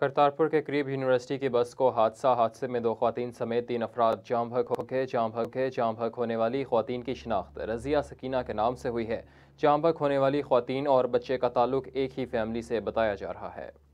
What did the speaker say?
करतारपुर के करीब यूनिवर्सिटी की बस को हादसा हादसे में दो खातन समेत तीन अफराद जाम भग हो गए जाम भग गए जाम भग होने वाली खातन की शनाख्त रजिया सकीना के नाम से हुई है जाम भग होने वाली खातन और बच्चे का ताल्लुक एक ही फैमिली से बताया जा रहा है